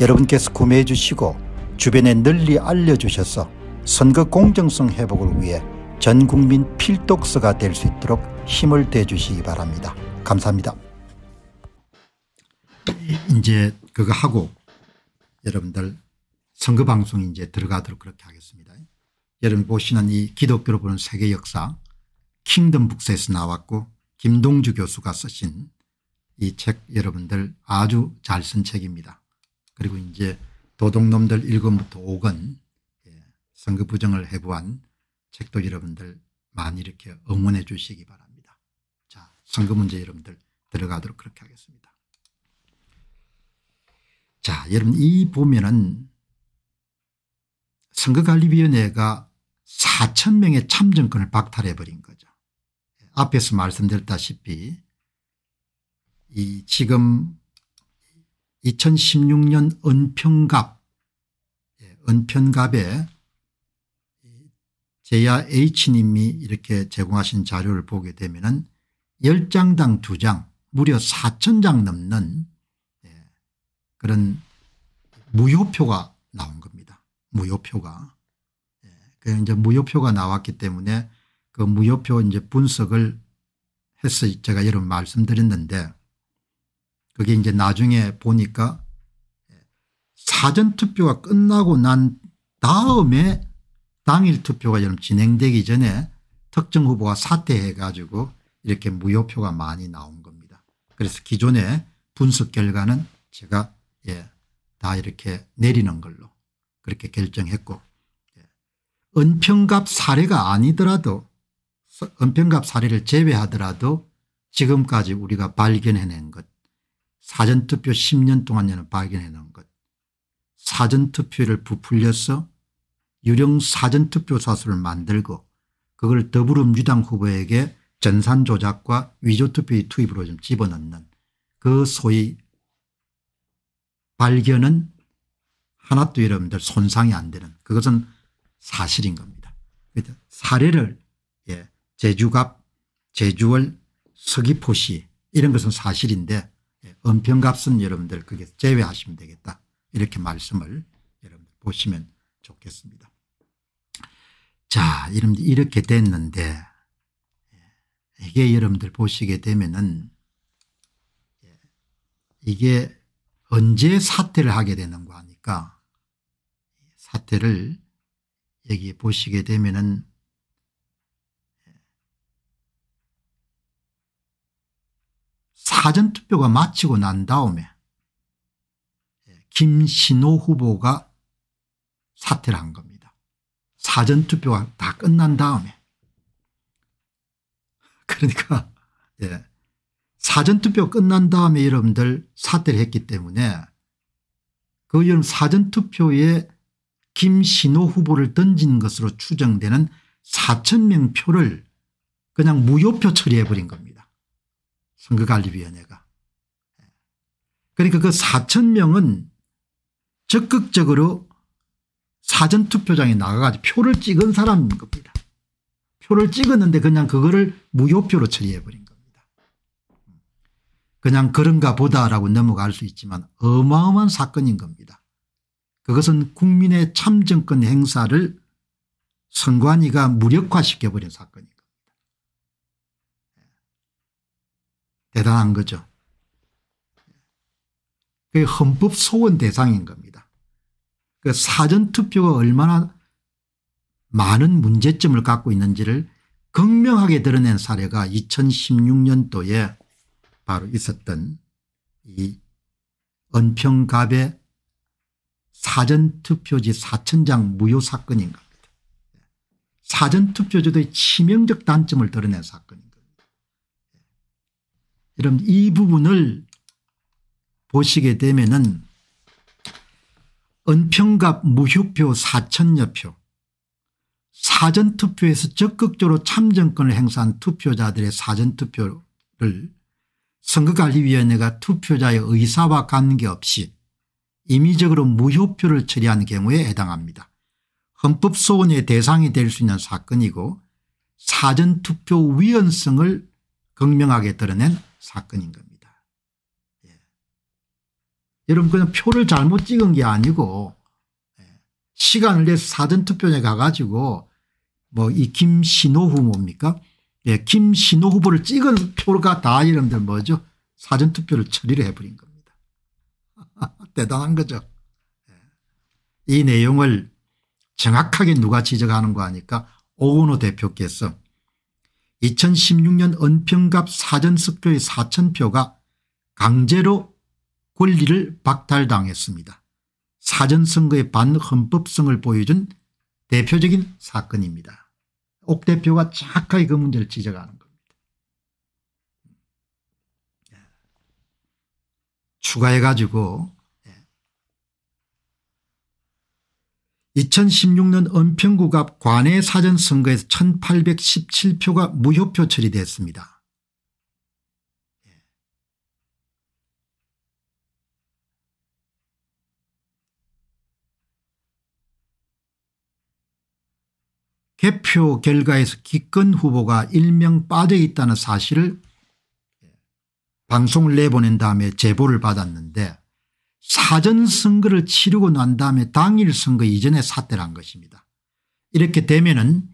여러분께서 구매해 주시고 주변에 널리 알려주셔서 선거 공정성 회복을 위해 전국민 필독서가 될 수 있도록 힘을 대주시기 바랍니다. 감사합니다. 이제 그거 하고 여러분들 선거 방송 이제 들어가도록 그렇게 하겠습니다. 여러분 보시는 이 기독교로 보는 세계 역사 킹덤 북스에서 나왔고 김동주 교수가 쓰신 이 책 여러분들 아주 잘 쓴 책입니다. 그리고 이제 도둑놈들 1권부터 5권 예, 선거 부정을 해부한 책도 여러분들 많이 이렇게 응원해 주시기 바랍니다. 자 선거 문제 여러분들 들어가도록 그렇게 하겠습니다. 자 여러분 이 보면은 선거관리위원회가 4천 명의 참정권을 박탈해버린 거죠. 앞에서 말씀드렸다시피 이 지금 2016년 은평갑 예, 은평갑에 제야 H님이 이렇게 제공하신 자료를 보게 되면 은 10장당 2장 무려 4천장 넘는 예, 그런 무효표가 나온 겁니다. 무효표가. 그 이제 무효표가 나왔기 때문에 그 무효표 이제 분석을 해서 제가 여러분 말씀드렸는데 그게 이제 나중에 보니까 사전투표가 끝나고 난 다음에 당일 투표가 진행되기 전에 특정 후보가 사퇴해 가지고 이렇게 무효표가 많이 나온 겁니다. 그래서 기존의 분석 결과는 제가 예, 다 이렇게 내리는 걸로 그렇게 결정했고 예. 은평갑 사례가 아니더라도 은평갑 사례를 제외하더라도 지금까지 우리가 발견해낸 것 사전투표 10년 동안에는 발견해 놓은 것. 사전투표를 부풀려서 유령 사전투표 사수를 만들고 그걸 더불어민주당 후보에게 전산 조작과 위조투표의 투입으로 좀 집어넣는 그 소위 발견은 하나도 여러분들 손상이 안 되는 그것은 사실인 겁니다. 사례를 예, 제주갑, 제주월, 서귀포시 이런 것은 사실인데 은평값은 여러분들 그게 제외하시면 되겠다. 이렇게 말씀을 여러분 들 보시면 좋겠습니다. 자, 여러분들 이렇게 됐는데 예, 이게 여러분들 보시게 되면은 예, 이게 언제 사퇴를 하게 되는 거 아니까 사퇴를 여기 보시게 되면은 사전투표가 마치고 난 다음에 김신호 후보가 사퇴를 한 겁니다. 사전투표가 다 끝난 다음에 그러니까 예. 사전투표 끝난 다음에 여러분들 사퇴를 했기 때문에 그 여름 사전투표에 김신호 후보를 던진 것으로 추정되는 4천 명 표를 그냥 무효표 처리해버린 겁니다. 선거관리위원회가. 그러니까 그 4천 명은 적극적으로 사전투표장에 나가가지고 표를 찍은 사람인 겁니다. 표를 찍었는데 그냥 그거를 무효표로 처리해버린 겁니다. 그냥 그런가 보다라고 넘어갈 수 있지만 어마어마한 사건인 겁니다. 그것은 국민의 참정권 행사를 선관위가 무력화시켜버린 사건입니다. 대단한 거죠. 그 헌법 소원 대상인 겁니다. 그 사전투표가 얼마나 많은 문제점을 갖고 있는지를 극명하게 드러낸 사례가 2016년도에 바로 있었던 이 은평갑의 사전투표지 사천장 무효 사건인 겁니다. 사전투표제도의 치명적 단점을 드러낸 사건입니다. 여러분 이 부분을 보시게 되면은 은평갑 무효표 4천여 표 사전투표에서 적극적으로 참정권을 행사한 투표자들의 사전투표를 선거관리위원회가 투표자의 의사와 관계없이 임의적으로 무효표를 처리한 경우에 해당합니다. 헌법소원의 대상이 될 수 있는 사건이고 사전투표 위헌성을 극명하게 드러낸 사건인 겁니다. 예. 여러분 그냥 표를 잘못 찍은 게 아니고 예. 시간을 내서 사전투표에 가가지고 뭐 이 김신호 후보입니까? 예, 김신호 후보를 찍은 표가 다 여러분들 뭐죠? 사전투표를 처리를 해버린 겁니다. 대단한 거죠. 예. 이 내용을 정확하게 누가 지적하는 거 아니까 오은호 대표께서 2016년 은평갑 사전석표의사천표가 강제로 권리를 박탈당했습니다. 사전선거의 반헌법성을 보여준 대표적인 사건입니다. 옥 대표가 착확하게그 문제를 지적하는 겁니다. 추가해가지고 2016년 은평구 갑 관내 사전선거에서 1817표가 무효표 처리됐습니다. 개표 결과에서 기권 후보가 일명 빠져 있다는 사실을 방송을 내보낸 다음에 제보를 받았는데 사전 선거를 치르고 난 다음에 당일 선거 이전에 사퇴를 한 것입니다. 이렇게 되면은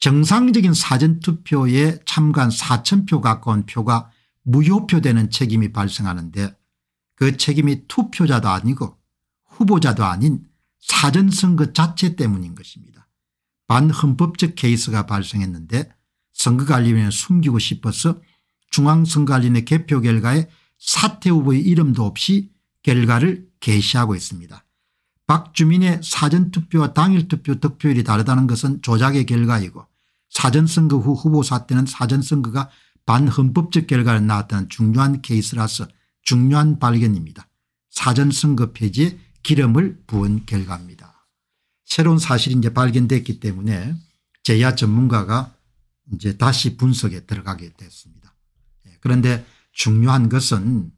정상적인 사전투표에 참가한 4천표 가까운 표가 무효표되는 책임이 발생하는데 그 책임이 투표자도 아니고 후보자도 아닌 사전선거 자체 때문인 것입니다. 반헌법적 케이스가 발생했는데 선거관리위원회 숨기고 싶어서 중앙선거관리위원회 개표 결과에 사퇴 후보의 이름도 없이 결과를 게시하고 있습니다. 박주민의 사전투표와 당일투표 득표율이 다르다는 것은 조작의 결과이고 사전선거 후 후보 사태는 사전선거가 반헌법적 결과를 낳았다는 중요한 케이스라서 중요한 발견입니다. 사전선거 폐지에 기름을 부은 결과입니다. 새로운 사실이 이제 발견됐기 때문에 제야 전문가가 이제 다시 분석에 들어가게 됐습니다. 예, 그런데 중요한 것은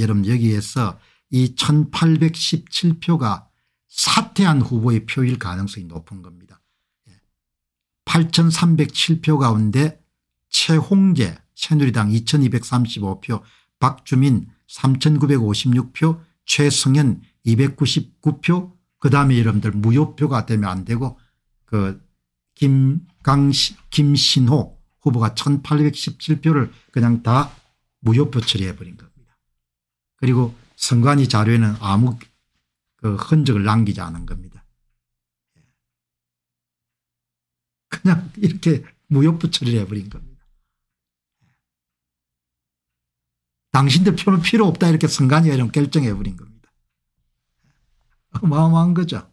여러분 여기에서 이 1817표가 사퇴한 후보의 표일 가능성이 높은 겁니다. 8307표 예. 가운데 최홍재 새누리당 2235표 박주민 3956표 최승현 299표 그 다음에 여러분들 무효표가 되면 안 되고 그김강 김신호 후보가 1817표를 그냥 다 무효표 처리해버린 거 그리고 선관위 자료에는 아무 그 흔적을 남기지 않은 겁니다. 그냥 이렇게 무역부 처리를 해버린 겁니다. 당신들 표는 필요 없다 이렇게 선관위가 이런 결정해버린 겁니다. 어마어마한 거죠.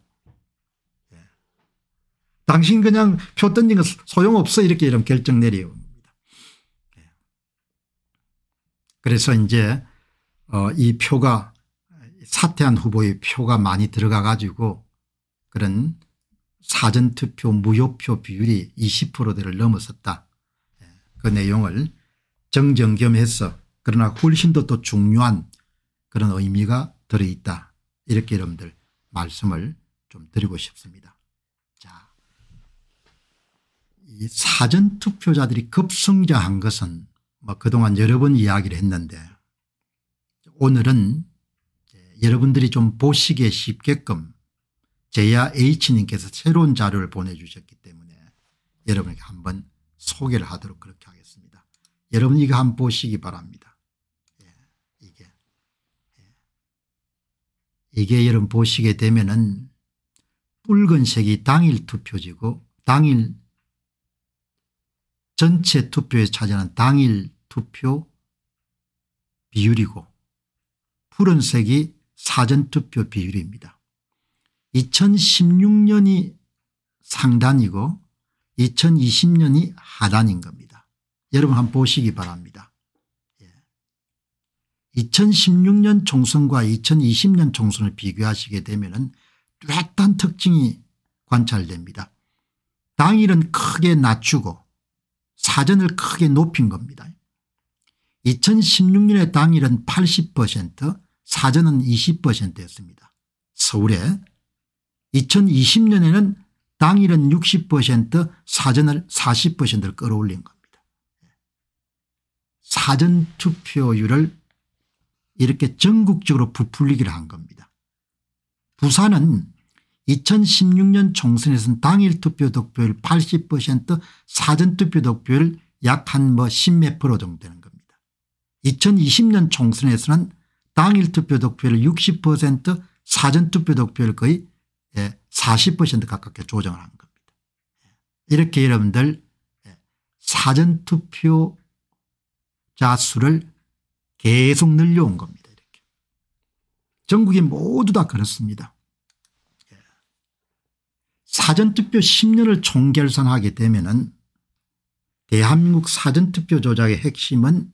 당신 그냥 표 던진 거 소용없어 이렇게 이런 결정 내려온 그래서 이제 어, 이 표가 사퇴한 후보의 표가 많이 들어가 가지고 그런 사전투표 무효표 비율이 20%대를 넘어섰다. 예, 그 내용을 정정겸해서 그러나 훨씬 더 또 중요한 그런 의미가 들어있다. 이렇게 여러분들 말씀을 좀 드리고 싶습니다. 자, 이 사전투표자들이 급성장한 것은 뭐 그동안 여러 번 이야기를 했는데 오늘은 여러분들이 좀 보시기에 쉽게끔 제야 H님께서 새로운 자료를 보내주셨기 때문에 여러분에게 한번 소개를 하도록 그렇게 하겠습니다. 여러분 이거 한번 보시기 바랍니다. 예, 이게 예. 이게 여러분 보시게 되면은 붉은색이 당일 투표지고 당일 전체 투표에 차지하는 당일 투표 비율이고 푸른색이 사전투표 비율입니다. 2016년이 상단이고 2020년이 하단인 겁니다. 여러분 한번 보시기 바랍니다. 2016년 예. 총선과 2020년 총선을 비교하시게 되면 뚜렷한 특징이 관찰됩니다. 당일은 크게 낮추고 사전을 크게 높인 겁니다. 2016년의 당일은 80% 사전은 20%였습니다. 서울에 2020년에는 당일은 60% 사전을 40%를 끌어올린 겁니다. 사전 투표율을 이렇게 전국적으로 부풀리기를 한 겁니다. 부산은 2016년 총선에서는 당일 투표 득표율 80% 사전 투표 득표율 약 한뭐 10몇 프로 정도 되는 겁니다. 2020년 총선에서는 당일 투표 득표율 60% 사전투표 득표율 거의 40% 예, 가깝게 조정을 한 겁니다. 예. 이렇게 여러분들 예, 사전투표자 수를 계속 늘려온 겁니다. 이렇게. 전국이 모두 다 그렇습니다. 사전투표 10년을 총결산하게 되면은 대한민국 사전투표 조작의 핵심은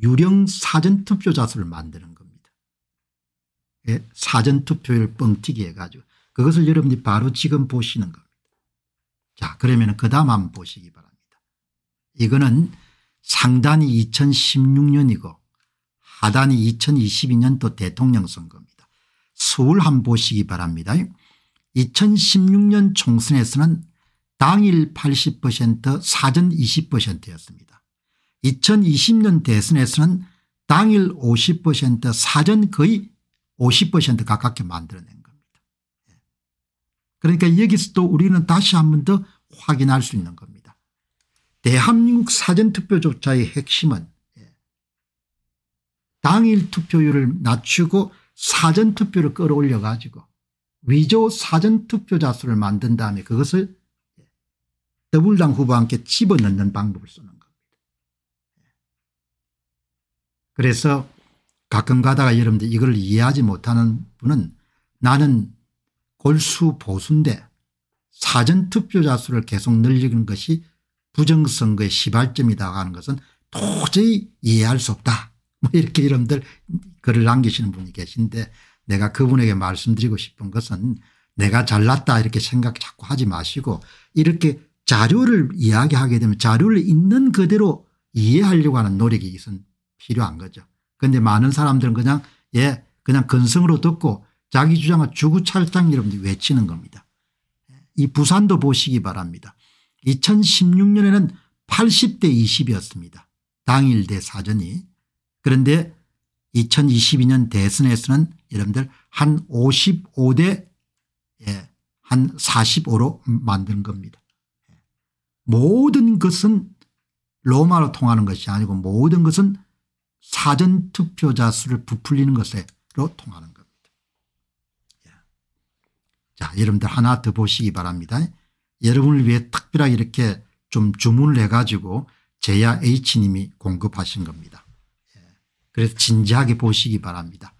유령 사전투표자 수를 만드는 예, 사전투표율 뻥튀기 해가지고 그것을 여러분들이 바로 지금 보시는 겁니다. 자 그러면 그 다음 한 번 보시기 바랍니다. 이거는 상단이 2016년이고 하단이 2022년 도 대통령 선거입니다. 서울 한 번 보시기 바랍니다. 2016년 총선에서는 당일 80% 사전 20%였습니다. 2020년 대선에서는 당일 50% 사전 거의 50% 가깝게 만들어낸 겁니다. 예. 그러니까 여기서 또 우리는 다시 한 번 더 확인할 수 있는 겁니다. 대한민국 사전투표조차의 핵심은 예, 당일 투표율을 낮추고 사전투표를 끌어올려 가지고 위조 사전투표자 수를 만든 다음에 그것을 예, 더불당 후보와 함께 집어넣는 방법을 쓰는 겁니다. 그래서 가끔 가다가 여러분들 이걸 이해하지 못하는 분은 나는 골수 보수인데 사전투표자 수를 계속 늘리는 것이 부정선거의 시발점이다 하는 것은 도저히 이해할 수 없다. 뭐 이렇게 여러분들 글을 남기시는 분이 계신데 내가 그분에게 말씀드리고 싶은 것은 내가 잘났다 이렇게 생각 자꾸 하지 마시고 이렇게 자료를 이야기하게 되면 자료를 있는 그대로 이해하려고 하는 노력이 있은 필요한 거죠. 그런데 많은 사람들은 그냥 예 그냥 근성으로 듣고 자기 주장을 주구찰창 여러분들 외치는 겁니다. 이 부산도 보시기 바랍니다. 2016년에는 80대 20이었습니다. 당일 대사전이. 그런데 2022년 대선에서는 여러분들 한 55대 예, 한 45로 만든 겁니다. 모든 것은 로마로 통하는 것이 아니고 모든 것은 사전투표자 수를 부풀리는 것으로 통하는 겁니다. 자 여러분들 하나 더 보시기 바랍니다. 여러분을 위해 특별하게 이렇게 좀 주문을 해가지고 제야 H님이 공급하신 겁니다. 예, 그래서 진지하게 보시기 바랍니다.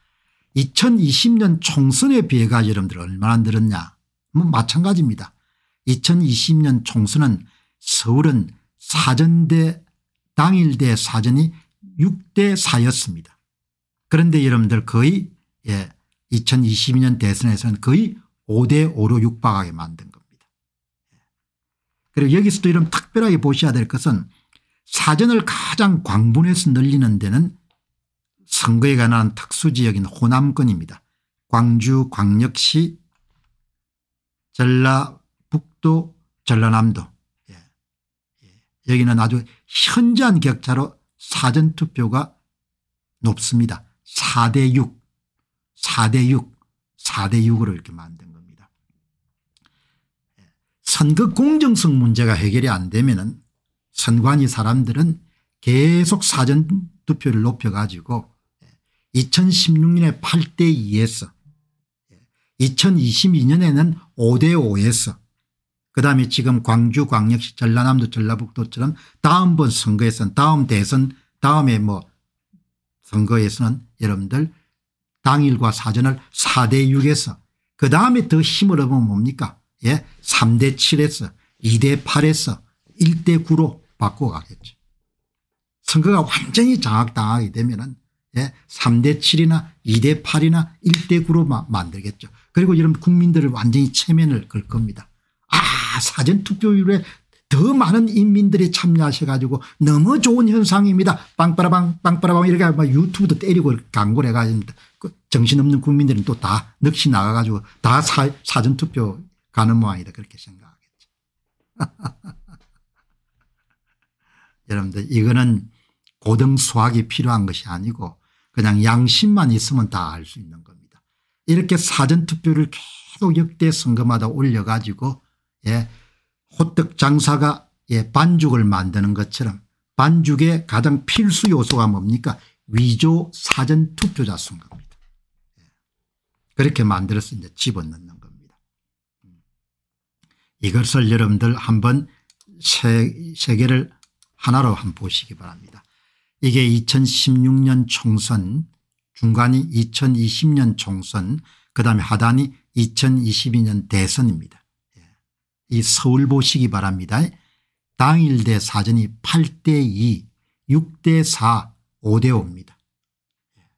2020년 총선에 비해가 여러분들 얼마나 늘었냐 뭐 마찬가지입니다. 2020년 총선은 서울은 사전대 당일대 사전이 6대 4였습니다. 그런데 여러분들 거의 예, 2022년 대선에서는 거의 5대 5로 육박하게 만든 겁니다. 예. 그리고 여기서도 이런 특별하게 보셔야 될 것은 사전을 가장 광분해서 늘리는 데는 선거에 관한 특수지역인 호남권입니다. 광주 광역시 전라북도 전라남도 예. 예. 여기는 아주 현저한 격차로 사전투표가 높습니다. 4대 6, 4대 6, 4대 6으로 이렇게 만든 겁니다. 예. 선거 공정성 문제가 해결이 안 되면 선관위 사람들은 계속 사전투표를 높여가지고 2016년에 예, 8대 2에서 2022년에는 예, 5대 5에서 그다음에 지금 광주 광역시 전라남도 전라북도처럼 다음번 선거에서는 다음 대선 다음에 뭐 선거에서는 여러분들 당일과 사전을 4대 6에서 그다음에 더 힘을 얻으면 뭡니까 예, 3대 7에서 2대 8에서 1대 9로 바꿔가겠죠. 선거가 완전히 장악당하게 되면 예, 3대 7이나 2대 8이나 1대 9로 만들겠죠. 그리고 여러분 국민들을 완전히 체면을 걸 겁니다. 사전투표율에 더 많은 인민들이 참여하셔 가지고 너무 좋은 현상입니다. 빵빠라방빵빠라방 이렇게 막 유튜브도 때리고 광고를 해가지고 그 정신없는 국민들은 또 다 넋이 나가 가지고 다 사, 사전투표 가는 모양이다 그렇게 생각하겠죠. 여러분들 이거는 고등 수학이 필요한 것이 아니고 그냥 양심만 있으면 다 알 수 있는 겁니다. 이렇게 사전투표를 계속 역대 선거마다 올려가지고 예, 호떡 장사가 예, 반죽을 만드는 것처럼 반죽의 가장 필수 요소가 뭡니까 위조 사전 투표자 수 겁니다. 예. 그렇게 만들어서 이제 집어넣는 겁니다. 음. 이것을 여러분들 한번 세, 세 개를 하나로 한번 보시기 바랍니다. 이게 2016년 총선 중간이 2020년 총선 그다음에 하단이 2022년 대선입니다. 이 서울 보시기 바랍니다. 당일대 사전이 8대2, 6대4, 5대5입니다. 예.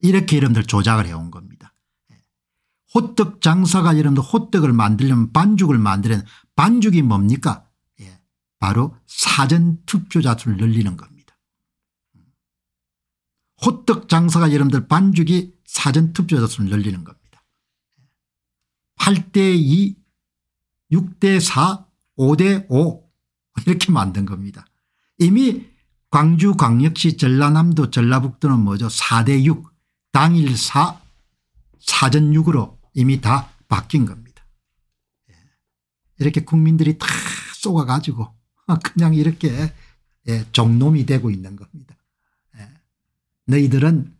이렇게 여러분들 조작을 해온 겁니다. 예. 호떡 장사가 여러분들 호떡을 만들려면 반죽을 만들면 반죽이 뭡니까? 예, 바로 사전 투표자 수를 늘리는 겁니다. 호떡 장사가 여러분들 반죽이 사전 투표자 수를 늘리는 겁니다. 8대2 6대 4 5대 5 이렇게 만든 겁니다. 이미 광주광역시 전라남도 전라북도는 뭐죠 4대 6 당일 4 사전 6으로 이미 다 바뀐 겁니다. 예. 이렇게 국민들이 다 쏘아가지고 그냥 이렇게 예, 종놈이 되고 있는 겁니다. 예. 너희들은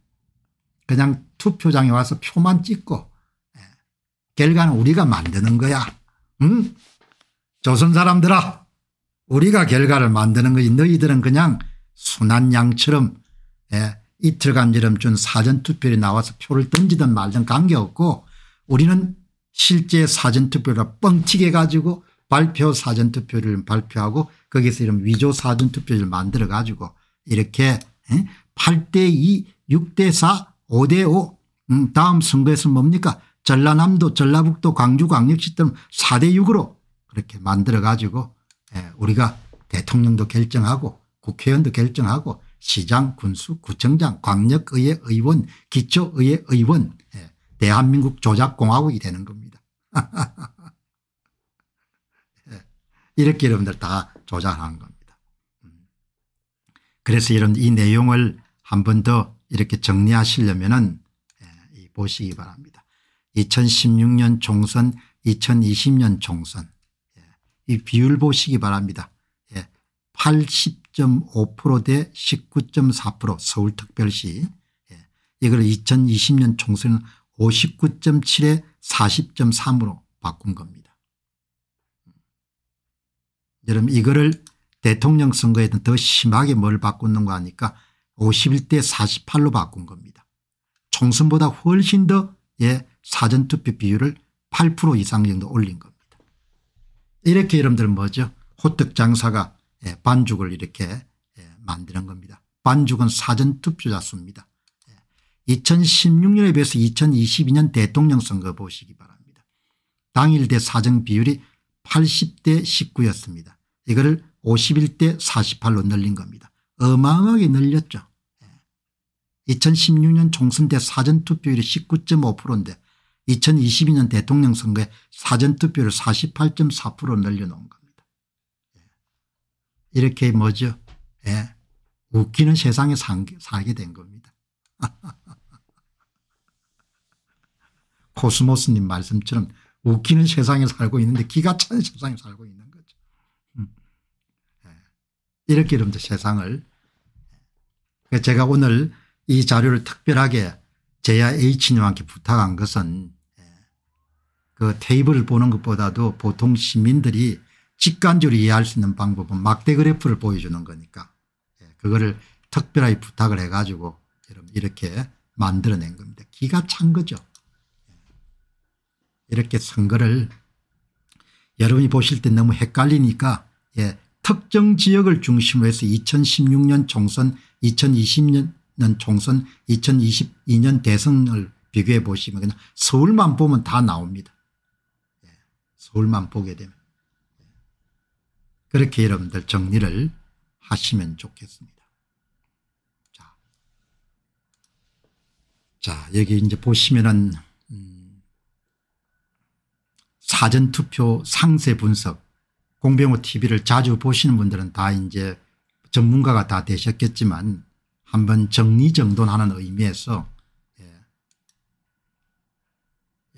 그냥 투표장에 와서 표만 찍고 결과는 우리가 만드는 거야. 음? 조선 사람들아 우리가 결과를 만드는 거지 너희들은 그냥 순한 양처럼 예, 이틀간 지름 준 사전투표에 나와서 표를 던지든 말든 관계없고 우리는 실제 사전투표를 뻥튀게 가지고 발표 사전투표를 발표하고 거기서 이런 위조 사전투표를 만들어 가지고 이렇게 8대2 6대4 5대5 음, 다음 선거에서 뭡니까 전라남도 전라북도 광주 광역시 등 4대 6으로 그렇게 만들어 가지고 예, 우리가 대통령도 결정하고 국회의원도 결정하고 시장 군수 구청장 광역의회 의원 기초의회 의원 예, 대한민국 조작공화국이 되는 겁니다. 예, 이렇게 여러분들 다 조작한 겁니다. 음. 그래서 여러분 이 내용을 한 번 더 이렇게 정리하시려면 보시기 바랍니다. 2016년 총선 2020년 총선 예, 이 비율 보시기 바랍니다. 80.5%대 예, 19.4% 서울특별시 예, 이걸 2020년 총선은 59.7에 40.3으로 바꾼 겁니다. 여러분 이거를 대통령 선거에는 더 심하게 뭘 바꾸는 거 아니까 51대 48로 바꾼 겁니다. 총선보다 훨씬 더 예, 사전투표 비율을 8% 이상 정도 올린 겁니다. 이렇게 여러분들 뭐죠 호떡 장사가 예, 반죽을 이렇게 예, 만드는 겁니다. 반죽은 사전투표자 수입니다. 2016년에 예, 비해서 2022년 대통령 선거 보시기 바랍니다. 당일대 사정 비율이 80대 19였습니다. 이거를 51대 48로 늘린 겁니다. 어마어마하게 늘렸죠. 2016년 총선 때 사전투표율이 19.5%인데 2022년 대통령 선거에 사전투표를 48.4% 늘려놓은 겁니다. 예. 이렇게 뭐죠 예. 웃기는 세상에 살게 된 겁니다. 코스모스님 말씀처럼 웃기는 세상에 살고 있는데 기가 찬 세상에 살고 있는 거죠. 음. 예. 이렇게 여러분들 세상을 예. 제가 오늘 이 자료를 특별하게 제야 H님한테 부탁한 것은 그 테이블을 보는 것보다도 보통 시민들이 직관적으로 이해할 수 있는 방법은 막대 그래프를 보여주는 거니까 예, 그거를 특별하게 부탁을 해가지고 이렇게 만들어낸 겁니다. 기가 찬 거죠. 예. 이렇게 선거를 여러분이 보실 때 너무 헷갈리니까 예, 특정 지역을 중심으로 해서 2016년 총선 2020년 총선 2022년 대선을 비교해 보시면 그냥 서울만 보면 다 나옵니다. 서울만 보게 되면. 그렇게 여러분들 정리를 하시면 좋겠습니다. 자, 자 여기 이제 보시면은 음, 사전투표 상세 분석 공병호 tv를 자주 보시는 분들은 다 이제 전문가가 다 되셨겠지만 한번 정리정돈하는 의미에서 예.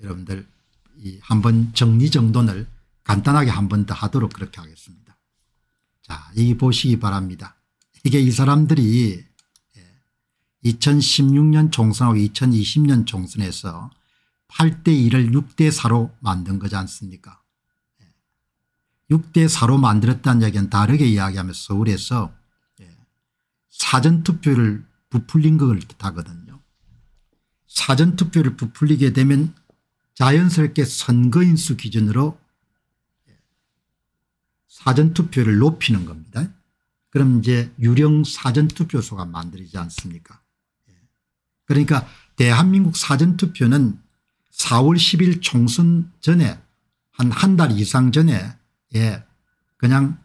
여러분들 한번 정리정돈을 간단하게 한 번 더 하도록 그렇게 하겠습니다. 자, 이 보시기 바랍니다. 이게 이 사람들이 2016년 예, 총선하고 2020년 총선에서 8대2를 6대4로 만든 거지 않습니까 6대4로 예, 만들었다는 이야기는 다르게 이야기하면 서울에서 예, 사전투표를 부풀린 걸 뜻하거든요. 사전투표를 부풀리게 되면 자연스럽게 선거인수 기준으로 사전투표를 높이는 겁니다. 그럼 이제 유령 사전투표소가 만들어지지 않습니까 그러니까 대한민국 사전투표는 4월 10일 총선 전에 한 한 달 이상 전에 예 그냥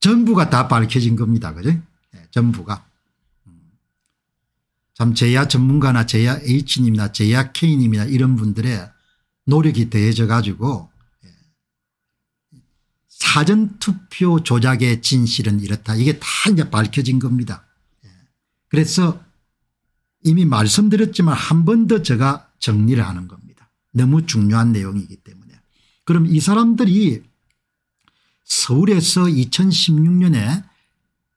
전부가 다 밝혀진 겁니다. 그죠? 예, 전부가. 참 제야 전문가나 제야 H님이나 제야 K님이나 이런 분들의 노력이 더해져 가지고 예. 사전투표 조작의 진실은 이렇다 이게 다 이제 밝혀진 겁니다. 예. 그래서 이미 말씀드렸지만 한 번 더 제가 정리를 하는 겁니다. 너무 중요한 내용이기 때문에. 그럼 이 사람들이 서울에서 2016년에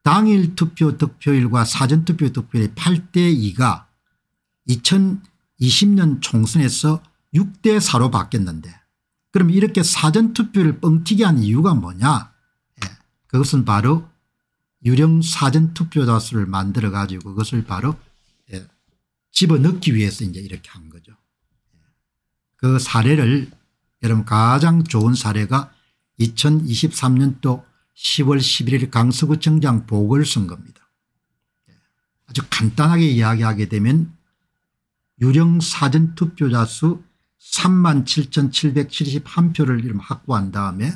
당일 투표 득표율과 사전투표 득표율이 8대 2가 2020년 총선에서 6대 4로 바뀌었는데 그럼 이렇게 사전투표를 뻥튀기 한 이유가 뭐냐 예, 그것은 바로 유령 사전투표자수를 만들어 가지고 그것을 바로 예, 집어넣기 위해서 이제 이렇게 한 거죠. 그 사례를 여러분 가장 좋은 사례가 2023년도 10월 11일 강서구청장 보궐선거입니다. 예. 아주 간단하게 이야기하게 되면 유령 사전투표자 수 3만 7,771표를 이 확보한 다음에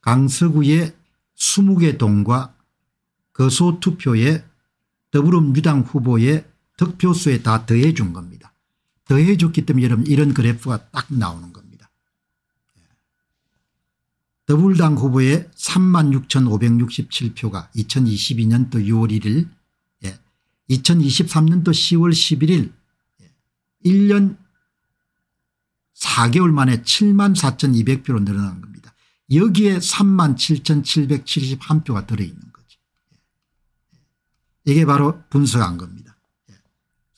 강서구의 20개 동과 거소투표에 더불어민주당 후보의 득표수에 다 더해 준 겁니다. 더해 줬기 때문에 여러분 이런 그래프가 딱 나오는 겁니다. 더불당 후보의 36,567표가 2022년도 6월 1일 예, 2023년도 10월 11일 예, 1년 4개월 만에 74,200표로 늘어난 겁니다. 여기에 37,771표가 들어있는 거죠. 예. 이게 바로 분석한 겁니다.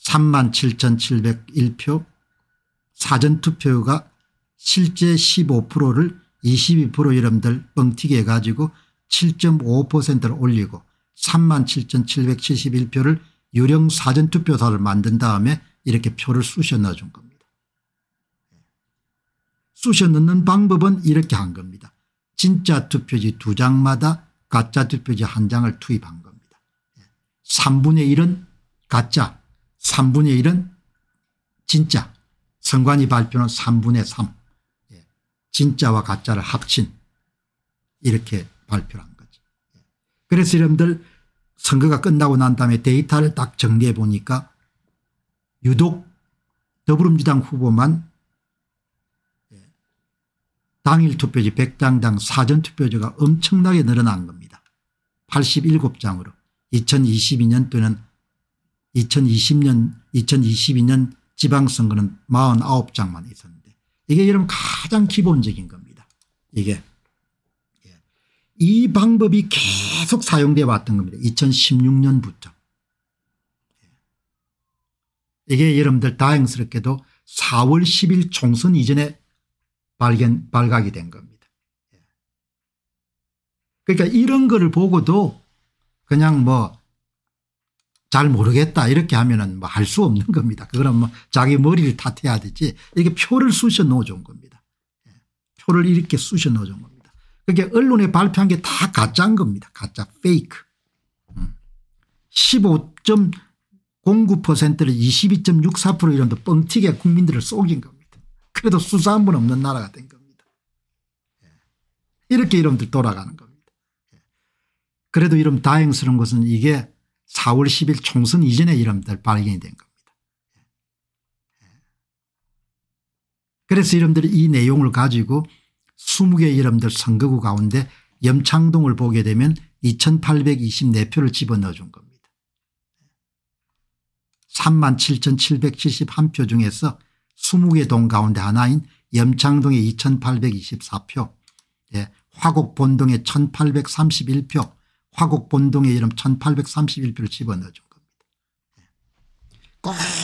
37,701표 예. 사전투표가 실제 15%를 22% 여러분들 뻥튀기 해가지고 7.5%를 올리고 37,771표를 유령 사전투표사를 만든 다음에 이렇게 표를 쑤셔 넣어준 겁니다. 쑤셔 넣는 방법은 이렇게 한 겁니다. 진짜 투표지 두 장마다 가짜 투표지 한 장을 투입한 겁니다. 3분의 1은 가짜 3분의 1은 진짜 선관위 발표는 3분의 3 진짜와 가짜를 합친 이렇게 발표를 한 거죠. 그래서 여러분들 선거가 끝나고 난 다음에 데이터를 딱 정리해 보니까 유독 더불어민주당 후보만 예, 당일 투표지 100장당 사전투표지가 엄청나게 늘어난 겁니다. 87장으로 2022년도는 2020년 2022년 지방선거는 49장만 있었는데 이게 여러분 가장 기본적인 겁니다. 이게 예. 이 방법이 계속 사용돼 왔던 겁니다. 2016년부터. 예. 이게 여러분들 다행스럽게도 4월 10일 총선 이전에 발견, 발각이 된 겁니다. 예. 그러니까 이런 거를 보고도 그냥 뭐잘 모르겠다 이렇게 하면은 뭐할 수 없는 겁니다. 그거는 뭐 자기 머리를 탓해야 되지 이렇게 표를 쑤셔 넣어준 겁니다. 예. 표를 이렇게 쑤셔 넣어준 겁니다. 그게 언론에 발표한 게 다 가짜인 겁니다. 가짜 페이크. 15.09%를 음. 22.64% 이런 데 뻥튀게 국민들을 속인 겁니다. 그래도 수사 한 번 없는 나라가 된 겁니다. 예. 이렇게 이름들 돌아가는 겁니다. 예. 그래도 이름 다행스러운 것은 이게 4월 10일 총선 이전에 이름들 발견이 된 겁니다. 예. 그래서 이름들이 이 내용을 가지고 20개 이름들 선거구 가운데 염창동을 보게 되면 2824표를 집어넣어 준 겁니다. 37,771표 중에서 20개 동 가운데 하나인 염창동에 2824표 예, 화곡 본동에 1831표 화곡본동의 이름 1831표를 집어넣어준 겁니다.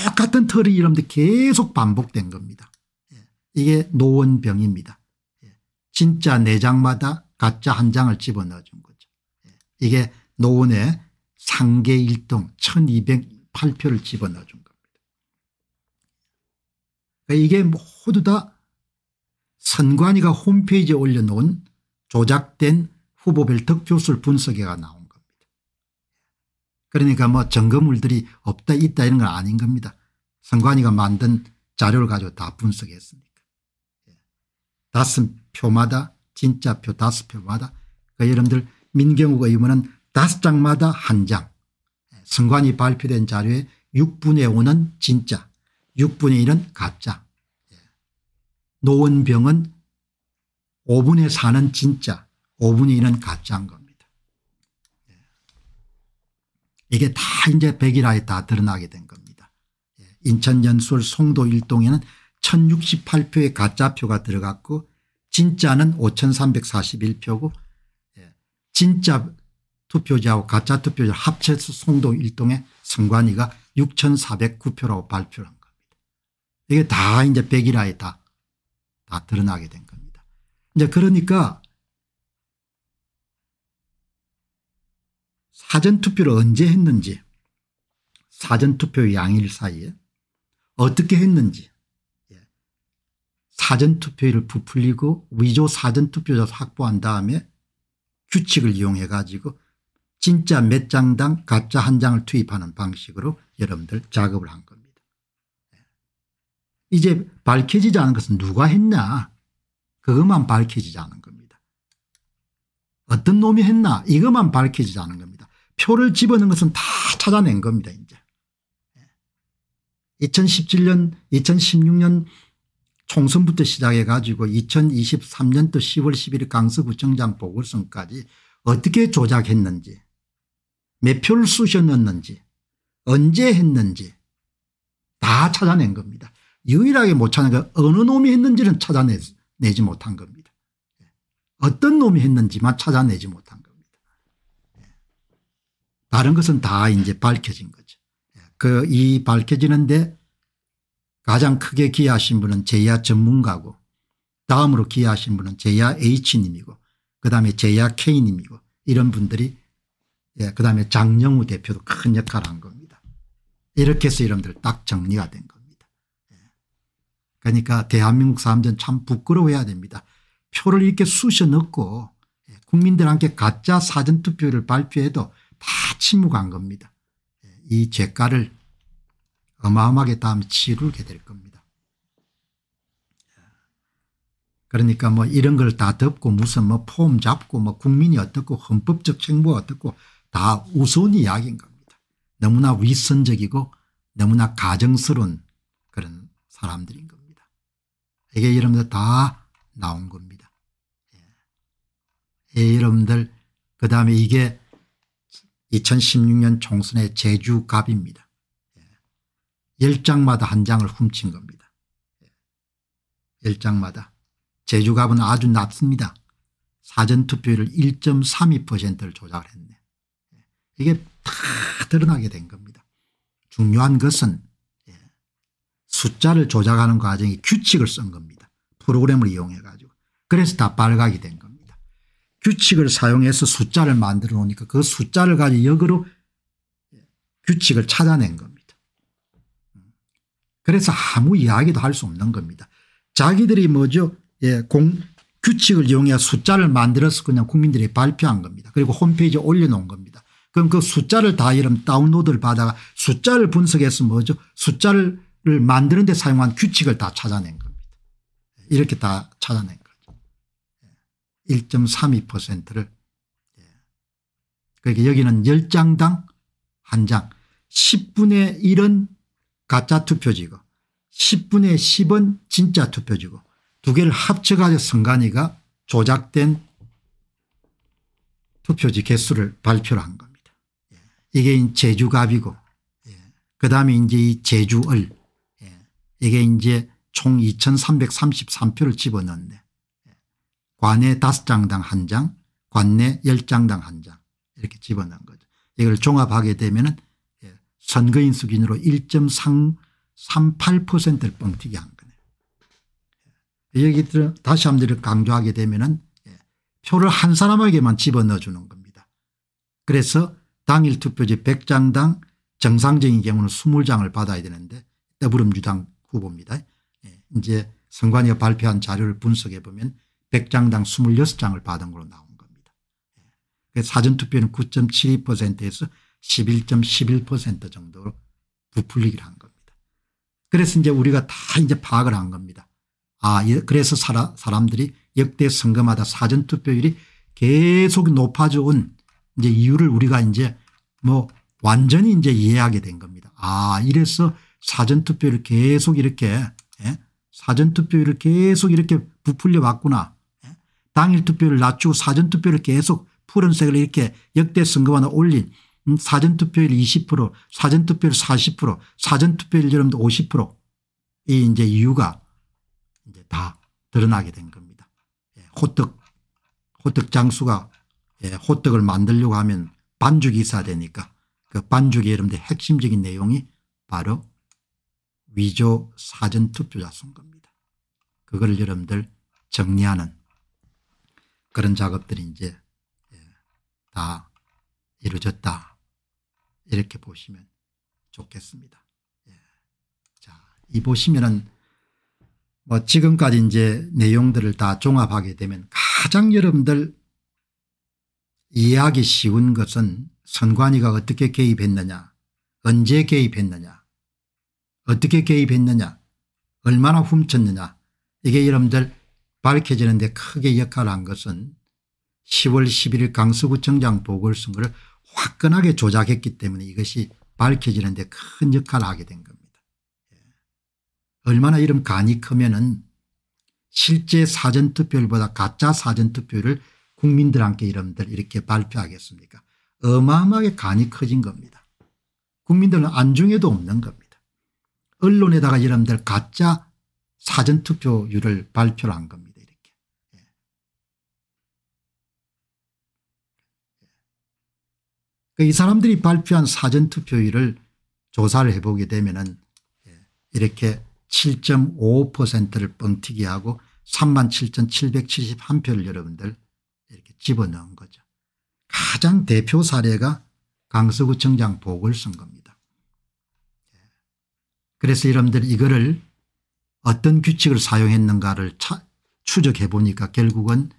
똑같은 예. 털의 이름도 계속 반복된 겁니다. 예. 이게 노원병입니다. 예. 진짜 4장마다 가짜 한 장을 집어넣어준 거죠. 이게 노원의 상계 1동 1208표를 집어넣어준 겁니다. 그러니까 이게 모두 다 선관위가 홈페이지에 올려놓은 조작된 후보 벨트 교술 분석에가 나온 겁니다. 그러니까 뭐점거물들이 없다 있다 이런 건 아닌 겁니다. 선관위가 만든 자료를 가지고 다 분석했으니까. 예. 다섯 표마다 진짜 표 다섯 표마다 그 여러분들 민경욱 의원은 다섯 장마다 한 장. 예. 선관위 발표된 자료에 6분의 5는 진짜 6분의 1은 가짜 예. 노원병은 5분의 4는 진짜 5분의 1은 가짜인 겁니다. 예. 이게 다 이제 백일화에 다 드러나게 된 겁니다. 예. 인천 연수월 송도 일동에는 1068표의 가짜표가 들어갔고 진짜는 5341표고 예. 진짜 투표자와 가짜 투표자 합쳐서 송도 일동의 선관위가 6409표라고 발표를 한 겁니다. 이게 다 이제 백일화에 다, 다 드러나게 된 겁니다. 이제 그러니까 사전투표를 언제 했는지 사전투표 양일 사이에 어떻게 했는지 예. 사전투표를 부풀리고 위조 사전투표자 확보한 다음에 규칙을 이용해 가지고 진짜 몇 장당 가짜 한 장을 투입하는 방식으로 여러분들 작업을 한 겁니다. 예. 이제 밝혀지지 않은 것은 누가 했냐 그것만 밝혀지지 않은 겁니다. 어떤 놈이 했나 이것만 밝혀지지 않은 겁니다. 표를 집어넣은 것은 다 찾아낸 겁니다. 이제 2017년 예. 2016년 총선부터 시작해 가지고 2023년도 10월 11일 강서구청장 보궐선까지 어떻게 조작했는지 몇 표를 쑤셔 넣는지 언제 했는지 다 찾아낸 겁니다. 유일하게 못 찾아낸 건 어느 놈이 했는지는 찾아내지 못한 겁니다. 예. 어떤 놈이 했는지만 찾아내지 못한 다른 것은 다 이제 밝혀진 거죠. 예, 그이 밝혀지는데 가장 크게 기여하신 분은 제야 전문가고 다음으로 기여하신 분은 제야 H님이고 그다음에 제야 K님이고 이런 분들이 예, 그다음에 장영우 대표도 큰 역할을 한 겁니다. 이렇게 해서 여러분들 딱 정리가 된 겁니다. 예. 그러니까 대한민국 사람들은 참 부끄러워해야 됩니다. 표를 이렇게 쑤셔 넣고 예, 국민들한테 가짜 사전투표를 발표해도 다 침묵한 겁니다. 이 죄가를 어마어마하게 다음 치르게 될 겁니다. 그러니까 뭐 이런 걸 다 덮고 무슨 뭐 폼 잡고 뭐 국민이 어떻고 헌법적 정보가 어떻고 다 우스운 이야기인 겁니다. 너무나 위선적이고 너무나 가정스러운 그런 사람들인 겁니다. 이게 여러분들 다 나온 겁니다. 예. 예 여러분들 그 다음에 이게 2016년 총선의 제주갑입니다. 10장마다 예. 한 장을 훔친 겁니다. 10장마다. 예. 제주갑은 아주 낮습니다. 사전투표율 1.32%를 조작했네. 을 이게 다 드러나게 된 겁니다. 중요한 것은 예. 숫자를 조작하는 과정이 규칙을 쓴 겁니다. 프로그램을 이용해 가지고. 그래서 다 발각이 된 겁니다. 규칙을 사용해서 숫자를 만들어 놓으니까 그 숫자를 가지고 역으로 규칙을 찾아낸 겁니다. 그래서 아무 이야기도 할 수 없는 겁니다. 자기들이 뭐죠? 예, 공, 규칙을 이용해 숫자를 만들어서 그냥 국민들이 발표한 겁니다. 그리고 홈페이지에 올려놓은 겁니다. 그럼 그 숫자를 다 이름 다운로드를 받아가 숫자를 분석해서 뭐죠? 숫자를 만드는 데 사용한 규칙을 다 찾아낸 겁니다. 이렇게 다 찾아낸 겁니다. 1.32%를 예. 그러니까 여기는 10장당 1장 10분의 1은 가짜 투표지고 10분의 10은 진짜 투표지고 두 개를 합쳐가지고 선관위가 조작된 투표지 개수를 발표를 한 겁니다. 예. 이게 제주갑이고 예. 그 다음에 이제 이 제주을 이게 이제 총 2333표를 집어넣네 관내 다섯 장당 한 장, 관내 열 장당 한장 이렇게 집어넣은 거죠. 이걸 종합하게 되면 예, 선거인 수준으로 1.38%를 뻥튀기 한 거네요. 예. 여기 다시 한 번 강조하게 되면 예, 표를 한 사람에게만 집어넣어 주는 겁니다. 그래서 당일 투표지 100장당 정상적인 경우는 20장을 받아야 되는데 더불어민주당 후보입니다. 이제 선관위가 발표한 자료를 분석해 보면 100장당 26장을 받은 걸로 나온 겁니다. 예. 사전투표는 9.72%에서 11.11% 정도로 부풀리기를 한 겁니다. 그래서 이제 우리가 다 이제 파악을 한 겁니다. 아, 예, 그래서 사라, 사람들이 역대 선거마다 사전투표율이 계속 높아져온 이제 이유를 우리가 이제 뭐 완전히 이제 이해하게 된 겁니다. 아, 이래서 사전투표를 계속 이렇게 예? 사전투표율을 계속 이렇게 부풀려 왔구나. 당일 투표를 낮추고 사전투표를 계속 푸른색을 이렇게 역대 선거마다 올린 음, 사전투표율 20% 사전투표율 40% 사전투표율 여러분들 50%이 이제 이유가 이제 다 드러나게 된 겁니다. 예, 호떡 호떡 장수가 예, 호떡을 만들려고 하면 반죽이 있어야 되니까 그 반죽의 여러분들 핵심적인 내용이 바로 위조 사전투표자 선거입니다. 그걸 여러분들 정리하는 그런 작업들이 이제 예, 다 이루어졌다. 이렇게 보시면 좋겠습니다. 예. 자, 이 보시면은 뭐 지금까지 이제 내용들을 다 종합하게 되면 가장 여러분들 이해하기 쉬운 것은 선관위가 어떻게 개입했느냐 언제 개입했느냐 어떻게 개입했느냐 얼마나 훔쳤느냐 이게 여러분들 밝혀지는 데 크게 역할을 한 것은 10월 11일 강서구청장 보궐선거를 화끈하게 조작했기 때문에 이것이 밝혀지는 데큰 역할을 하게 된 겁니다. 예. 얼마나 이름 간이 크면은 실제 사전투표율보다 가짜 사전투표를 국민들한테 이름들 이렇게 발표하겠습니까 어마어마하게 간이 커진 겁니다. 국민들은 안중에도 없는 겁니다. 언론에다가 이름들 가짜 사전투표율을 발표를 한 겁니다. 이렇게. 예. 그이 사람들이 발표한 사전투표율을 조사를 해보게 되면은 예. 이렇게 7 5를 뻥튀기하고 37,771표를 여러분들 이렇게 집어넣은 거죠. 가장 대표 사례가 강서구청장 보궐선거입니다. 예. 그래서 여러분들 이거를 어떤 규칙을 사용했는가를 추적해 보니까 결국은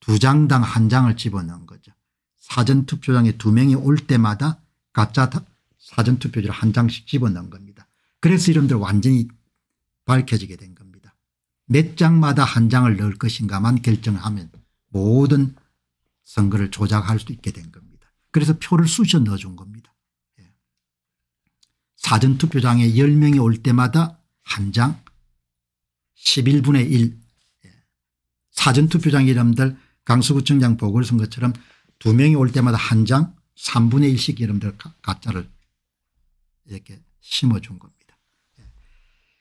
두 장당 한 장을 집어넣은 거죠. 사전투표장에 두 명이 올 때마다 가짜 사전투표지를 한 장씩 집어넣은 겁니다. 그래서 이름들 완전히 밝혀지게 된 겁니다. 몇 장마다 한 장을 넣을 것인가만 결정하면 모든 선거를 조작할 수 있게 된 겁니다. 그래서 표를 쑤셔 넣어준 겁니다. 예. 사전투표장에 10명이 올 때마다 한 장, 11분의 1 예. 사전투표장이름들 강서구청장 보궐선거처럼 두 명이 올 때마다 한 장 3분의 1씩 이름들 가짜를 이렇게 심어준 겁니다. 예.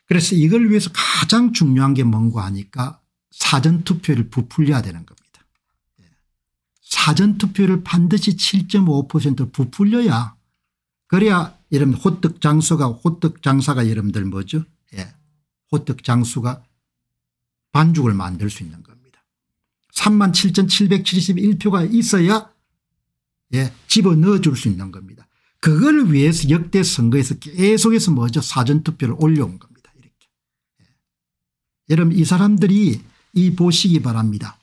그래서 이걸 위해서 가장 중요한 게뭔가 하니까 사전투표를 부풀려야 되는 겁니다. 예. 사전투표를 반드시 7.5% 부풀려야 그래야 이름 호떡 장수가 호떡 장사가 이름들 뭐죠? 예. 호떡 장수가 반죽을 만들 수 있는 겁니다. 37,771표가 있어야 예, 집어넣어 줄 수 있는 겁니다. 그걸 위해서 역대 선거에서 계속해서 뭐죠 사전투표를 올려온 겁니다. 이렇게. 예. 여러분 이 사람들이 이 보시기 바랍니다.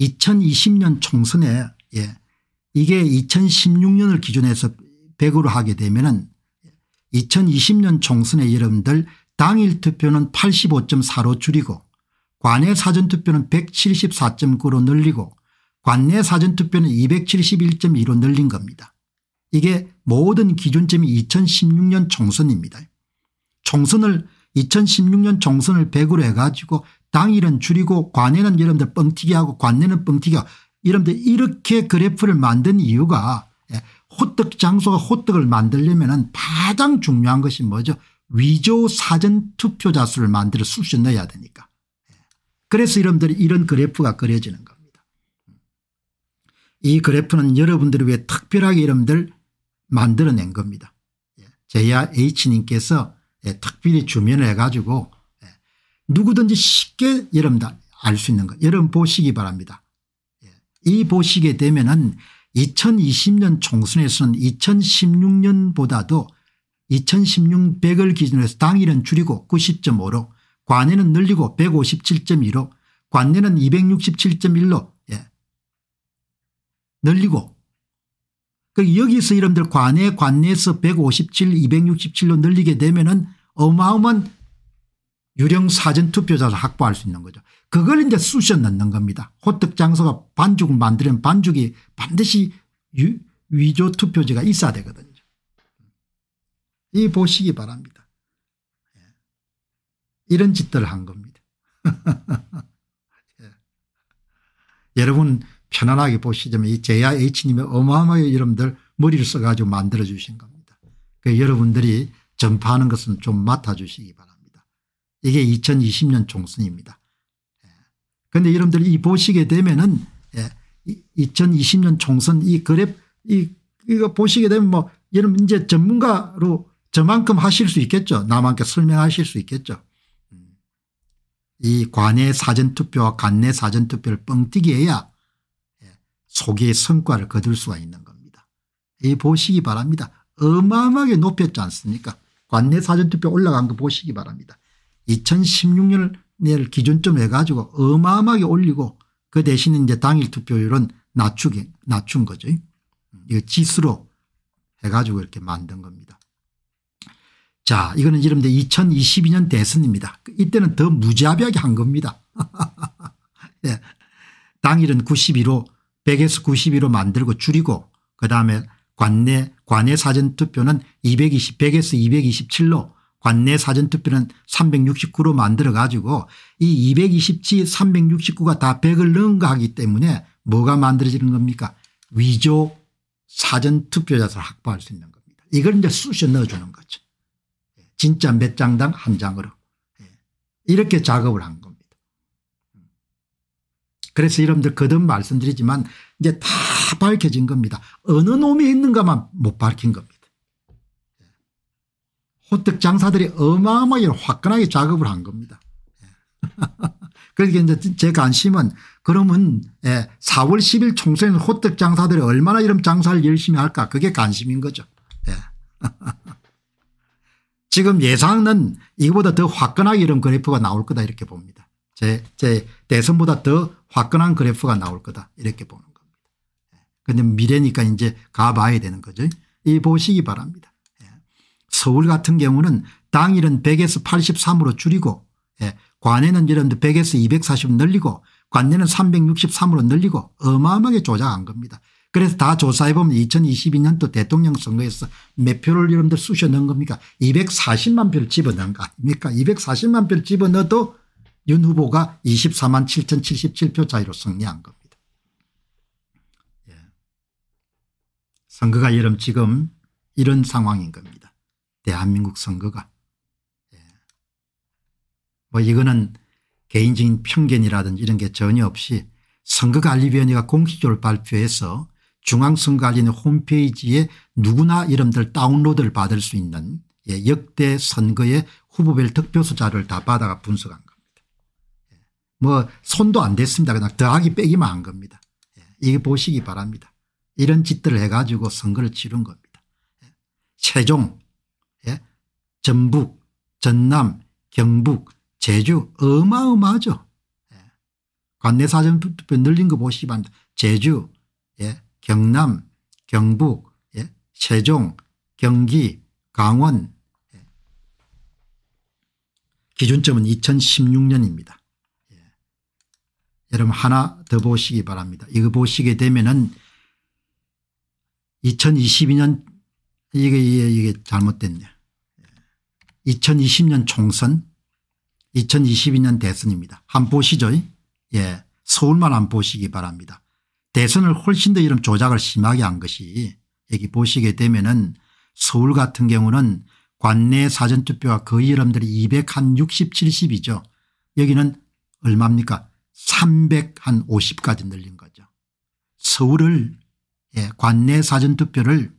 2020년 총선에 예, 이게 2016년을 기준해서 100으로 하게 되면 은 2020년 총선에 여러분들 당일 투표는 85.4로 줄이고 관외 사전투표는 174.9로 늘리고 관내 사전투표는 271.2로 늘린 겁니다. 이게 모든 기준점이 2016년 총선입니다. 총선을 2016년 총선을 100으로 해가지고 당일은 줄이고 관내는 여러분들 뻥튀기하고 관내는 뻥튀기하고 여러분들 이렇게 그래프를 만든 이유가 예, 호떡 장소가 호떡을 만들려면 가장 중요한 것이 뭐죠 위조 사전 투표자 수를 만들어 수시 넣어야 되니까. 그래서 여러분들이 이런 그래프가 그려지는 겁니다. 이 그래프는 여러분들이 왜 특별하게 여러분들 만들어낸 겁니다. 예, 제야 H님께서 예, 특별히 주면을 해가지고 예, 누구든지 쉽게 여러분들 알 수 있는 거 여러분 보시기 바랍니다. 이 보시게 되면은 2020년 총선에서는 2016년보다도 2016 100을 기준으로 해서 당일은 줄이고 90.5로 관에는 늘리고 157.2로 관내는 267.1로 예. 늘리고 그 여기서 이름들 관내 관내에서 157 267로 늘리게 되면 은 어마어마한 유령 사전 투표자를 확보할 수 있는 거죠. 그걸 이제 쑤셔 넣는 겁니다. 호떡 장소가 반죽을 만드는 반죽이 반드시 유, 위조 투표지가 있어야 되거든요. 이 보시기 바랍니다. 예. 이런 짓들 한 겁니다. 예. 여러분 편안하게 보시자면 이 제야 H님의 어마어마하 여러분들 머리를 써가지고 만들어주신 겁니다. 그 여러분들이 전파하는 것은 좀 맡아주시기 바랍니다. 이게 2020년 총선입니다. 그런데 예. 여러분들 이 보시게 되면은 2020년 예, 총선 이 그래프 이, 이거 보시게 되면 뭐 여러분 이제 전문가로 저만큼 하실 수 있겠죠. 남한테 설명하실 수 있겠죠. 이 관내 사전투표와 관내 사전투표를 뻥튀기 해야 예, 속의 성과를 거둘 수가 있는 겁니다. 이 보시기 바랍니다. 어마어마하게 높였지 않습니까 관내 사전투표 올라간 거 보시기 바랍니다. 2016년을 기준점 해가지고 어마어마하게 올리고 그 대신에 이제 당일 투표율은 낮추게, 낮춘 거죠. 이거 지수로 해가지고 이렇게 만든 겁니다. 자 이거는 이름대 2022년 대선입니다. 이때는 더 무자비하게 한 겁니다. 예. 당일은 92로 100에서 92로 만들고 줄이고 그다음에 관내 관내 사전투표는 220 100에서 227로 관내 사전투표는 369로 만들어 가지고 이 220지 369가 다 100을 넣은 거 하기 때문에 뭐가 만들어지는 겁니까 위조 사전투표자를 확보할 수 있는 겁니다. 이걸 이제 쑤셔 넣어주는 거죠. 진짜 몇 장당 한 장으로 예. 이렇게 작업을 한 겁니다. 그래서 여러분들 거듭 말씀드리지만 이제 다 밝혀진 겁니다. 어느 놈이 있는가만 못 밝힌 겁니다. 예. 호떡 장사들이 어마어마하게 화끈하게 작업을 한 겁니다. 예. 그러니까 이제 제 관심은 그러면 4월 10일 총선에서 호떡 장사들이 얼마나 이런 장사를 열심히 할까 그게 관심인 거죠. 지금 예상은 이거보다 더 화끈하게 이런 그래프가 나올 거다 이렇게 봅니다. 제, 제 대선보다 더 화끈한 그래프가 나올 거다 이렇게 보는 겁니다. 예. 근데 미래니까 이제 가봐야 되는 거죠. 이 보시기 바랍니다. 예. 서울 같은 경우는 당일은 100에서 83으로 줄이고 예. 관에는 여러분 100에서 240 늘리고 관내는 363으로 늘리고 어마어마하게 조작한 겁니다. 그래서 다 조사해 보면 2022년도 대통령 선거에서 몇 표를 여러분들 쑤셔 넣은 겁니까 240만 표를 집어넣은 거 아닙니까 240만 표를 집어넣어도 윤 후보가 24만 7077표 차이로 승리한 겁니다. 예. 선거가 여름 지금 이런 상황인 겁니다. 대한민국 선거가. 예. 뭐 이거는 개인적인 편견이라든지 이런 게 전혀 없이 선거관리위원회가 공식적으로 발표해서 중앙선관위 홈페이지에 누구나 이름들 다운로드를 받을 수 있는 예, 역대 선거의 후보별 득표수자를 다 받아가 분석한 겁니다. 예, 뭐 손도 안 됐습니다. 그냥 더하기 빼기만 한 겁니다. 예, 이거 보시기 바랍니다. 이런 짓들을 해가지고 선거를 치른 겁니다. 예, 세종, 예, 전북, 전남, 경북, 제주 어마어마하죠. 예, 관내사전투표 늘린 거 보시기 바랍니다. 제주, 예. 경남 경북 예? 세종 경기 강원 예? 기준점은 2016년입니다. 예. 여러분 하나 더 보시기 바랍니다. 이거 보시게 되면은 2022년 이게 이게, 이게 잘못됐네. 2020년 예. 총선 2022년 대선입니다. 한 보시죠. 예. 서울만 안 보시기 바랍니다. 대선을 훨씬 더 이런 조작을 심하게 한 것이 여기 보시게 되면은 서울 같은 경우는 관내 사전투표가 거의 여러분들이 200 한 60, 70이죠. 여기는 얼마입니까 300 한 50까지 늘린 거죠. 서울을 예, 관내 사전투표를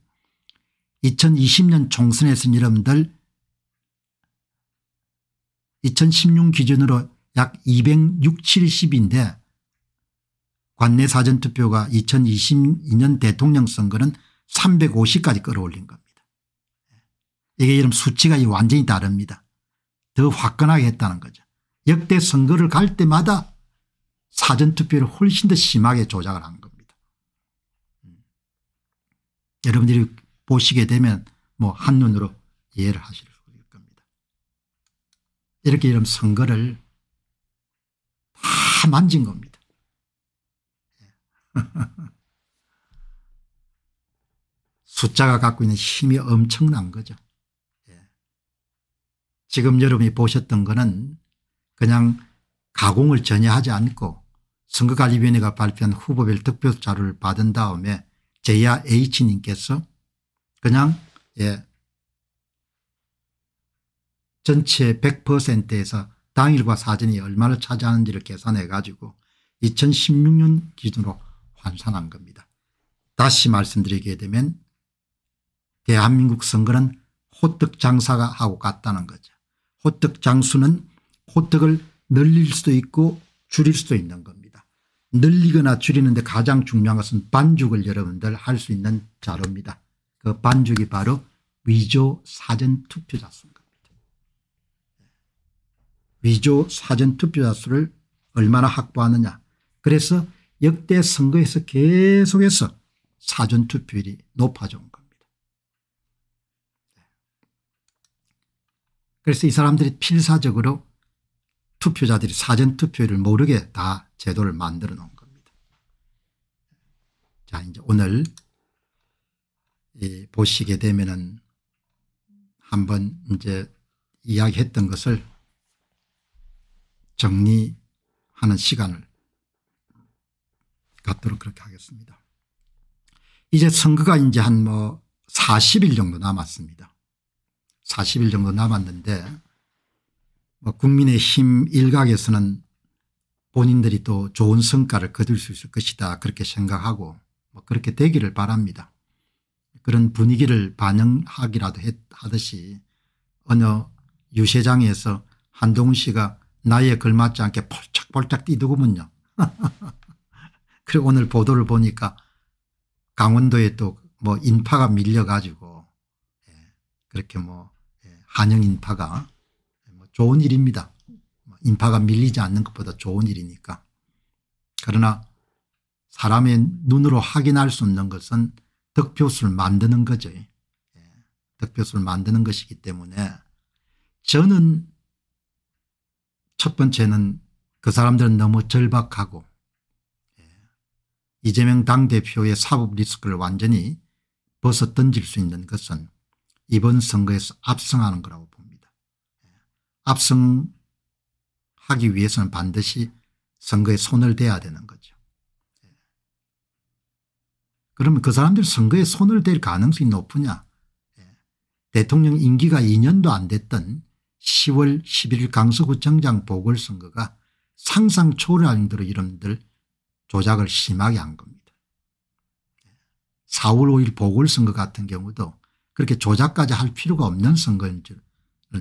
2020년 총선에서는 여러분들 2016 기준으로 약 260, 70인데 관내 사전투표가 2022년 대통령 선거는 350까지 끌어올린 겁니다. 예. 이게 이런 수치가 완전히 다릅니다. 더 화끈하게 했다는 거죠. 역대 선거를 갈 때마다 사전투표를 훨씬 더 심하게 조작을 한 겁니다. 음. 여러분들이 보시게 되면 뭐 한눈으로 이해를 하실 겁니다. 이렇게 이런 선거를 다 만진 겁니다. 숫자가 갖고 있는 힘이 엄청난 거죠. 예. 지금 여러분이 보셨던 거는 그냥 가공을 전혀 하지 않고 선거관리위원회가 발표한 후보별 득표 자료를 받은 다음에 제야 H님께서 그냥 예. 전체 100%에서 당일과 사전이 얼마를 차지하는지를 계산해 가지고 2016년 기준으로 환산한 겁니다. 다시 말씀드리게 되면 대한민국 선거는 호떡 장사가 하고 같다는 거죠. 호떡 장수는 호떡을 늘릴 수도 있고 줄일 수도 있는 겁니다. 늘리거나 줄이는데 가장 중요한 것은 반죽을 여러분들 할 수 있는 자료입니다. 그 반죽이 바로 위조 사전 투표자 수입니다. 위조 사전 투표자 수를 얼마나 확보하느냐. 그래서 역대 선거에서 계속해서 사전투표율이 높아져 온 겁니다. 그래서 이 사람들이 필사적으로 투표자들이 사전투표율을 모르게 다 제도를 만들어 놓은 겁니다. 자 이제 오늘 보시게 되면은 한번 이제 이야기했던 것을 정리하는 시간을 갖도록 그렇게 하겠습니다. 이제 선거가 이제 한 뭐 40일 정도 남았습니다. 40일 정도 남았는데 뭐 국민의힘 일각에서는 본인들이 또 좋은 성과를 거둘 수 있을 것이다 그렇게 생각하고 뭐 그렇게 되기를 바랍니다. 그런 분위기를 반영하기라도 하듯이 어느 유세장에서 한동훈 씨가 나이에 걸맞지 않게 폴짝폴짝 뛰더군요. 그리고 오늘 보도를 보니까 강원도에 또 뭐 인파가 밀려가지고 예, 그렇게 뭐 예, 한영 인파가 뭐 좋은 일입니다. 뭐 인파가 밀리지 않는 것보다 좋은 일이니까. 그러나 사람의 눈으로 확인할 수 없는 것은 득표수를 만드는 거죠. 예, 득표수를 만드는 것이기 때문에 저는 첫 번째는 그 사람들은 너무 절박하고 이재명 당대표의 사법 리스크를 완전히 벗어 던질 수 있는 것은 이번 선거에서 압승하는 거라고 봅니다. 예. 압승하기 위해서는 반드시 선거에 손을 대야 되는 거죠. 예. 그러면 그사람들 선거에 손을 댈 가능성이 높으냐 예. 대통령 임기가 2년도 안 됐던 10월 11일 강서구청장 보궐선거가 상상 초월할 정로 이름들 조작을 심하게 한 겁니다. 4월 5일 보궐선거 같은 경우도 그렇게 조작까지 할 필요가 없는 선거인 줄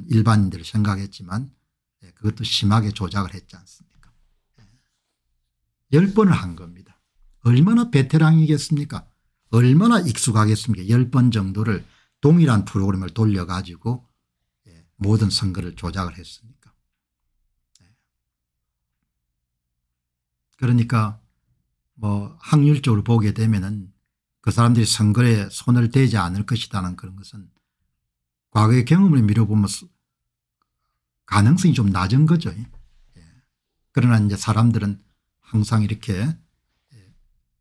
일반인들이 생각했지만 예, 그것도 심하게 조작을 했지 않습니까 10번을 예. 한 겁니다. 얼마나 베테랑이겠습니까 얼마나 익숙하겠습니까 10번 정도를 동일한 프로그램을 돌려가지고 예, 모든 선거를 조작을 했습니까 그러니까 뭐 확률적으로 보게 되면은 그 사람들이 선거에 손을 대지 않을 것이라는 그런 것은 과거의 경험을 미뤄보면 가능성이 좀 낮은 거죠. 예. 그러나 이제 사람들은 항상 이렇게 예,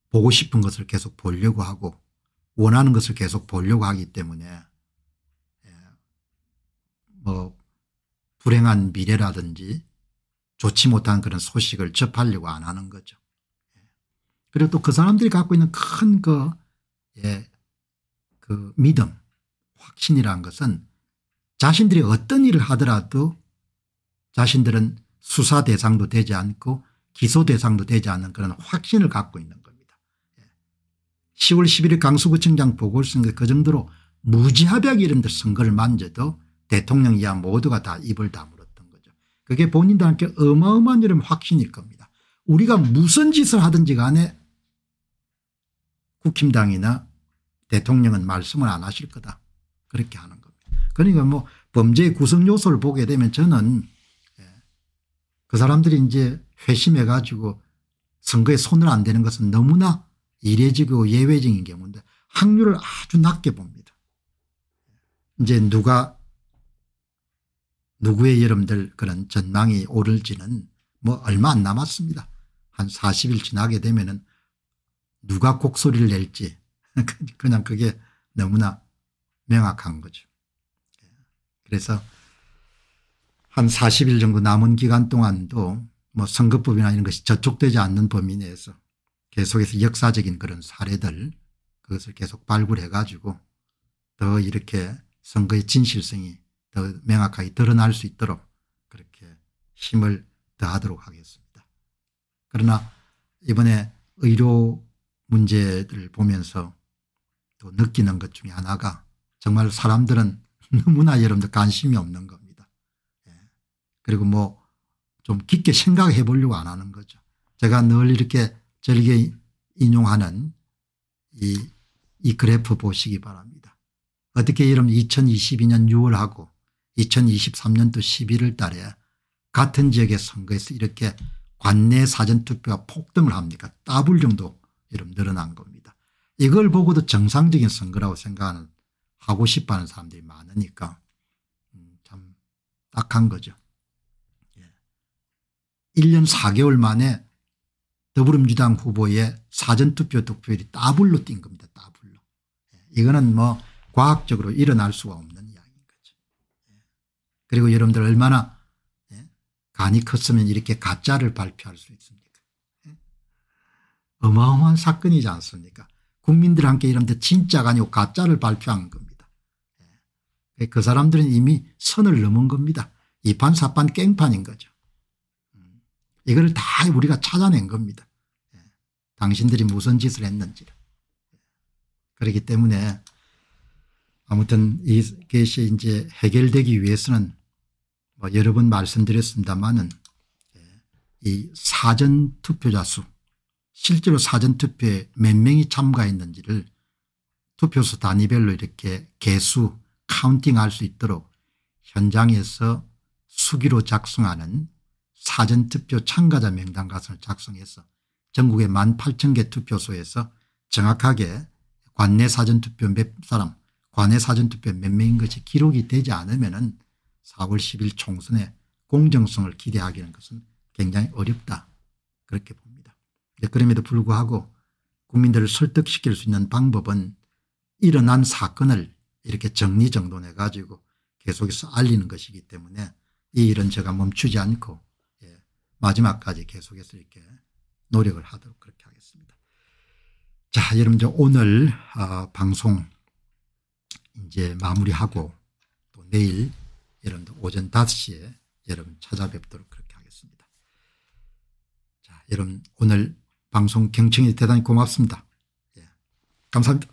보고 싶은 것을 계속 보려고 하고 원하는 것을 계속 보려고 하기 때문에 예. 뭐 불행한 미래라든지 좋지 못한 그런 소식을 접하려고 안 하는 거죠. 그리고 또 그 사람들이 갖고 있는 큰 그 예, 그 믿음 확신이라는 것은 자신들이 어떤 일을 하더라도 자신들은 수사 대상도 되지 않고 기소 대상도 되지 않는 그런 확신을 갖고 있는 겁니다. 10월 예. 11일 강서구청장 보궐선거 그 정도로 무지합약이 이런 데 선거를 만져도 대통령 이하 모두가 다 입을 다물었던 거죠. 그게 본인들한테 어마어마한 이런 확신일 겁니다. 우리가 무슨 짓을 하든지 간에 국힘당이나 대통령은 말씀을 안 하실 거다. 그렇게 하는 겁니다. 그러니까 뭐 범죄의 구성 요소를 보게 되면 저는 예, 그 사람들이 이제 회심해 가지고 선거에 손을 안 대는 것은 너무나 이례적이고 예외적인 경우인데 확률을 아주 낮게 봅니다. 이제 누가 누구의 여러분들 그런 전망이 오를지는 뭐 얼마 안 남았습니다. 한 40일 지나게 되면은 누가 곡소리를 낼지 그냥 그게 너무나 명확한 거죠. 그래서 한 40일 정도 남은 기간 동안도 뭐 선거법이나 이런 것이 저촉되지 않는 범위 내에서 계속해서 역사적인 그런 사례들 그것을 계속 발굴해 가지고 더 이렇게 선거의 진실성이 더 명확하게 드러날 수 있도록 그렇게 힘을 더하도록 하겠습니다. 그러나 이번에 의료 문제들 보면서 또 느끼는 것 중에 하나가 정말 사람들은 너무나 여러분들 관심이 없는 겁니다. 예. 그리고 뭐 좀 깊게 생각해 보려고 안 하는 거죠. 제가 늘 이렇게 절개 인용하는 이, 이 그래프 보시기 바랍니다. 어떻게 이러면 2022년 6월하고 2023년도 11월 달에 같은 지역의 선거에서 이렇게 관내 사전투표가 폭등을 합니까? 더블 정도 이름 늘어난 겁니다. 이걸 보고도 정상적인 선거라고 생각하는 하고 싶어하는 사람들이 많으니까 음, 참 딱한 거죠. 1년 예. 4개월 만에 더불어민주당 후보의 사전투표 득표율이 따블로 뛴 겁니다. 따블로. 예. 이거는 뭐 과학적으로 일어날 수가 없는 이야기인 거죠. 예. 그리고 여러분들 얼마나 간이 컸으면 이렇게 가짜를 발표할 수 있습니다. 어마어마한 사건이지 않습니까 국민들한테 이런데 진짜가 아니고 가짜를 발표한 겁니다. 예. 그 사람들은 이미 선을 넘은 겁니다. 이판사판 깽판인 거죠. 음. 이걸 다 우리가 찾아낸 겁니다. 예. 당신들이 무슨 짓을 했는지를. 예. 그렇기 때문에 아무튼 이것이 이제 해결되기 위해서는 뭐 여러 번 말씀드렸습니다만은 이 사전 투표자 수 실제로 사전투표에 몇 명이 참가했는지를 투표소 단위별로 이렇게 개수 카운팅할 수 있도록 현장에서 수기로 작성하는 사전투표 참가자 명단 가설을 작성해서 전국의 1 8 0 0 0개 투표소에서 정확하게 관내 사전투표 몇 사람 관내 사전투표 몇 명인 것이 기록이 되지 않으면 은 4월 10일 총선에 공정성을 기대하기는 것은 굉장히 어렵다 그렇게 봅니다. 그럼에도 불구하고 국민들을 설득시킬 수 있는 방법은 일어난 사건을 이렇게 정리정돈해 가지고 계속해서 알리는 것이기 때문에 이 일은 제가 멈추지 않고 예, 마지막까지 계속해서 이렇게 노력을 하도록 그렇게 하겠습니다. 자 여러분 저 오늘 아, 방송 이제 마무리하고 또 내일 여러분들 오전 5시에 여러분 찾아뵙도록 그렇게 하겠습니다. 자 여러분 오늘 방송 경청이 대단히 고맙습니다. 예. 감사합니다.